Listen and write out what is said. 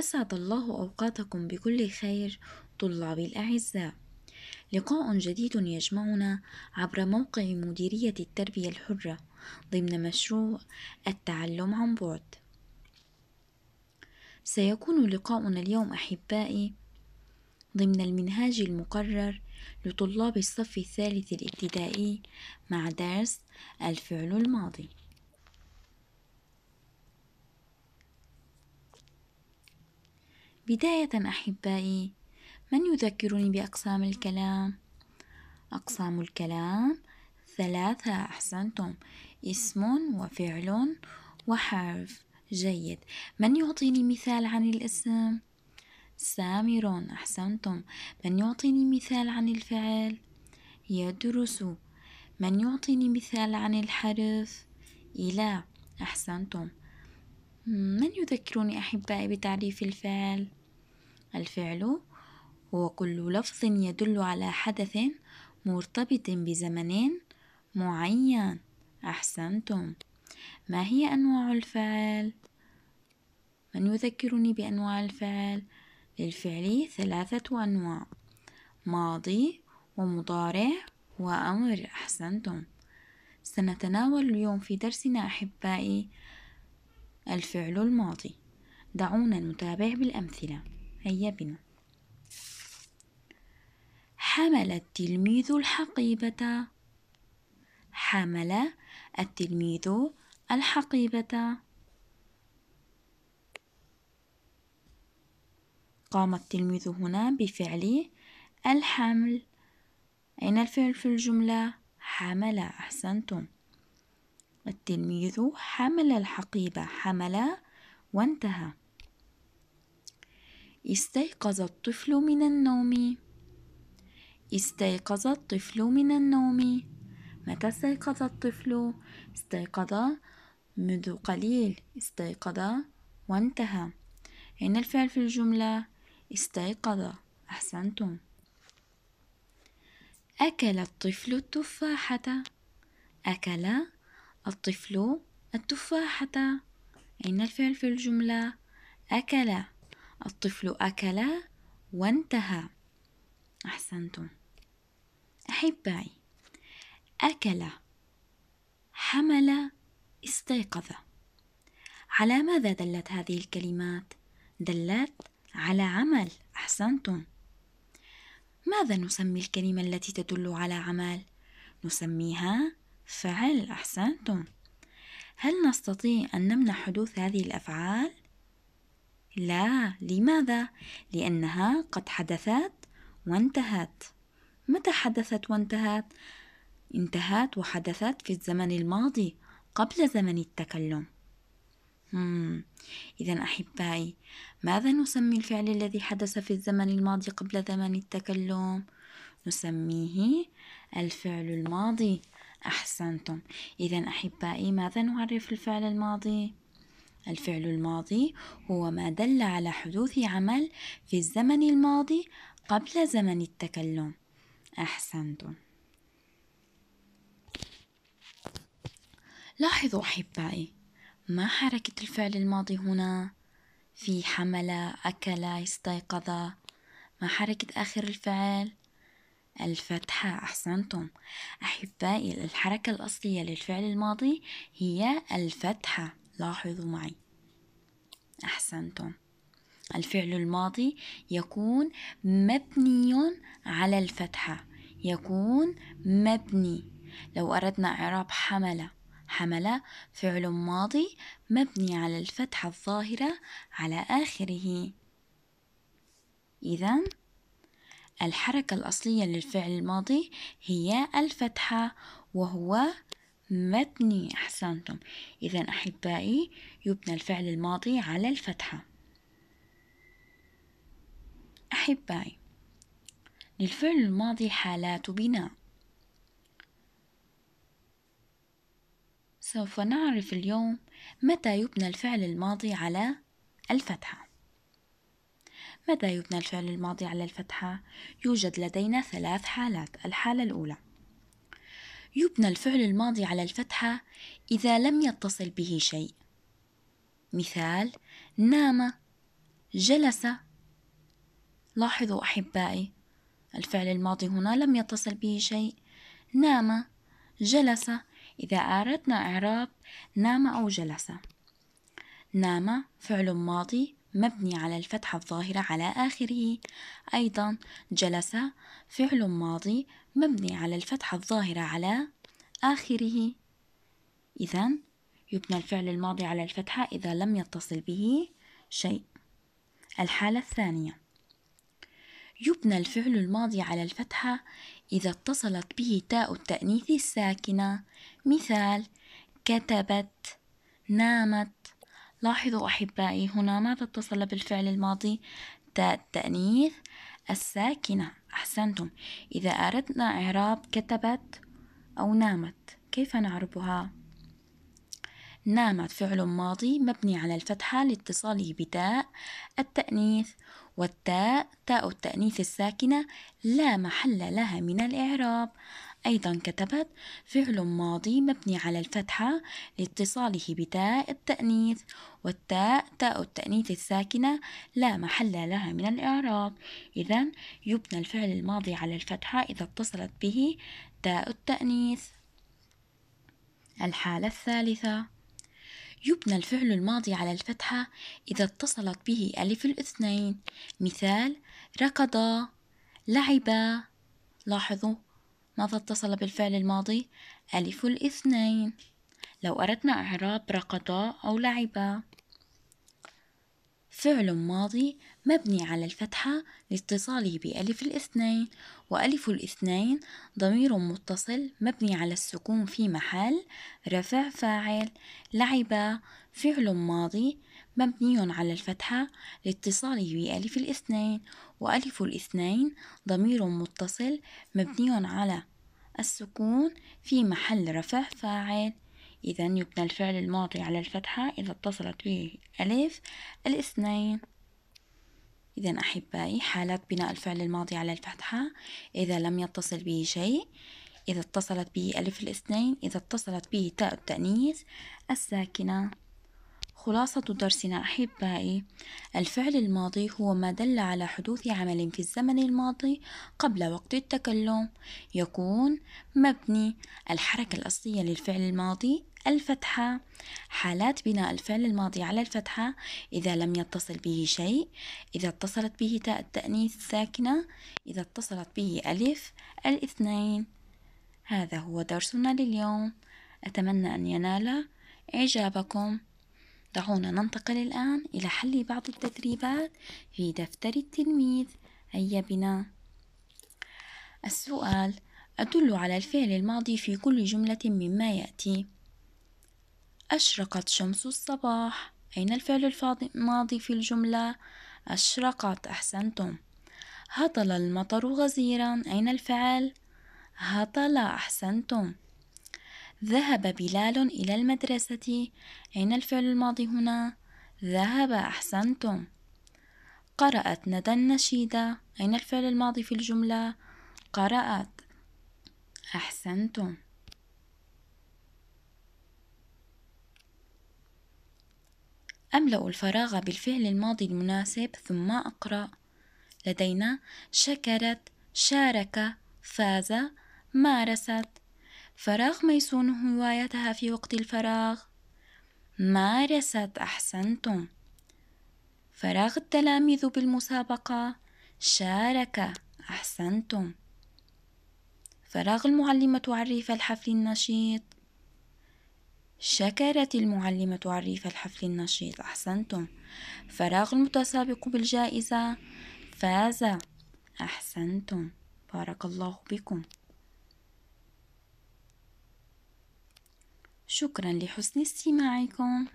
أسعد الله أوقاتكم بكل خير طلابي الأعزاء لقاء جديد يجمعنا عبر موقع مديرية التربية الحرة ضمن مشروع التعلم عن بعد سيكون لقاؤنا اليوم أحبائي ضمن المنهاج المقرر لطلاب الصف الثالث الابتدائي مع درس الفعل الماضي بداية أحبائي من يذكرني بأقسام الكلام؟ أقسام الكلام ثلاثة أحسنتم اسم وفعل وحرف جيد من يعطيني مثال عن الاسم؟ سامر أحسنتم من يعطيني مثال عن الفعل؟ يدرس من يعطيني مثال عن الحرف؟ إلى أحسنتم من يذكرني أحبائي بتعريف الفعل؟ الفعل هو كل لفظ يدل على حدث مرتبط بزمن معين أحسنتم ما هي أنواع الفعل؟ من يذكرني بأنواع الفعل؟ للفعل ثلاثة أنواع ماضي ومضارع وأمر أحسنتم سنتناول اليوم في درسنا أحبائي الفعل الماضي دعونا نتابع بالأمثلة هيا بنا حمل التلميذ الحقيبة حمل التلميذ الحقيبة قام التلميذ هنا بفعل الحمل أين الفعل في الجملة؟ حمل أحسنتم التلميذ حمل الحقيبة حمل وانتهى استيقظ الطفل من النوم استيقظ الطفل من النوم متى استيقظ الطفل استيقظ منذ قليل استيقظ وانتهى هنا الفعل في الجملة استيقظ أحسنتم أكل الطفل التفاحة أكل الطفل التفاحة أين الفعل في الجملة أكل الطفل أكل وانتهى أحسنتم أحبائي أكل حمل استيقظ على ماذا دلت هذه الكلمات دلت على عمل أحسنتم ماذا نسمي الكلمة التي تدل على عمل نسميها فعل أحسنتم هل نستطيع أن نمنع حدوث هذه الأفعال لا لماذا لانها قد حدثت وانتهت متى حدثت وانتهت انتهت وحدثت في الزمن الماضي قبل زمن التكلم إذا أحبائي ماذا نسمي الفعل الذي حدث في الزمن الماضي قبل زمن التكلم؟ نسميه الفعل الماضي أحسنتم إذا أحبائي ماذا نعرف الفعل الماضي؟ الفعل الماضي هو ما دل على حدوث عمل في الزمن الماضي قبل زمن التكلم أحسنتم لاحظوا أحبائي ما حركة الفعل الماضي هنا في حمل أكل استيقظ ما حركة آخر الفعل الفتحة أحسنتم أحبائي الحركة الأصلية للفعل الماضي هي الفتحة لاحظوا معي أحسنتم الفعل الماضي يكون مبني على الفتحة يكون مبني لو أردنا إعراب حملة حملة فعل ماضي مبني على الفتحة الظاهرة على آخره إذا الحركة الأصلية للفعل الماضي هي الفتحة وهو متني أحسنتم إذا أحبائي يبنى الفعل الماضي على الفتحة أحبائي للفعل الماضي حالات بناء سوف نعرف اليوم متى يبنى الفعل الماضي على الفتحة متى يبنى الفعل الماضي على الفتحة؟ يوجد لدينا ثلاث حالات الحالة الأولى يبنى الفعل الماضي على الفتحة إذا لم يتصل به شيء مثال نام جلس لاحظوا أحبائي الفعل الماضي هنا لم يتصل به شيء نام جلس إذا أردنا إعراب نام أو جلس نام فعل ماضي مبني على الفتحة الظاهرة على آخره أيضا جلس فعل ماضي مبني على الفتحة الظاهرة على آخره إذا يبنى الفعل الماضي على الفتحة إذا لم يتصل به شيء الحالة الثانية يبنى الفعل الماضي على الفتحة إذا اتصلت به تاء التأنيث الساكنة مثال كتبت نامت لاحظوا أحبائي هنا ماذا اتصل بالفعل الماضي تاء التأنيث الساكنة أحسنتم إذا أردنا إعراب كتبت أو نامت كيف نعربها؟ نامت فعل ماضي مبني على الفتحة لاتصاله بتاء التأنيث والتاء تاء التأنيث الساكنة لا محل لها من الإعراب أيضا كتبت فعل ماضي مبني على الفتحة لاتصاله بتاء التأنيث والتاء تاء التأنيث الساكنة لا محل لها من الإعراب إذا يبنى الفعل الماضي على الفتحة إذا اتصلت به تاء التأنيث الحالة الثالثة يبنى الفعل الماضي على الفتحة إذا اتصلت به ألف الاثنين مثال ركض لعب لاحظوا ماذا اتصل بالفعل الماضي؟ ألف الاثنين لو أردنا إعراب ركضا أو لعبا فعل ماضي مبني على الفتحة لاتصاله بألف الاثنين وألف الاثنين ضمير متصل مبني على السكون في محل رفع فاعل لعب فعل ماضي مبني على الفتحة لاتصاله بألف الاثنين وألف الاثنين ضمير متصل مبني على السكون في محل رفع فاعل إذا يبنى الفعل الماضي على الفتحة إذا اتصلت به ألف الاثنين إذا أحبائي حالات بناء الفعل الماضي على الفتحة إذا لم يتصل به شيء إذا اتصلت به ألف الاثنين إذا اتصلت به تاء التأنيث الساكنة خلاصة درسنا أحبائي الفعل الماضي هو ما دل على حدوث عمل في الزمن الماضي قبل وقت التكلم يكون مبني الحركة الأصلية للفعل الماضي الفتحة حالات بناء الفعل الماضي على الفتحة إذا لم يتصل به شيء إذا اتصلت به تاء التأنيث الساكنة إذا اتصلت به ألف الاثنين هذا هو درسنا لليوم أتمنى أن ينال إعجابكم دعونا ننتقل الآن إلى حل بعض التدريبات في دفتر التلميذ هيا بنا السؤال أدل على الفعل الماضي في كل جملة مما يأتي أشرقت شمس الصباح أين الفعل الماضي في الجملة؟ أشرقت أحسنتم هطل المطر غزيرا أين الفعل؟ هطل أحسنتم ذهب بلال إلى المدرسة أين الفعل الماضي هنا؟ ذهب أحسنتم قرأت ندى النشيدة أين الفعل الماضي في الجملة؟ قرأت أحسنتم أملأ الفراغ بالفعل الماضي المناسب ثم أقرأ لدينا شكرت شارك فاز مارست فراغ ميسون هوايتها في وقت الفراغ مارست أحسنتم فراغ التلاميذ بالمسابقة شارك أحسنتم فراغ المعلمة عريف الحفل النشيط شكرت المعلمة عريف الحفل النشيط أحسنتم فراغ المتسابق بالجائزة فاز أحسنتم بارك الله بكم شكرا لحسن استماعكم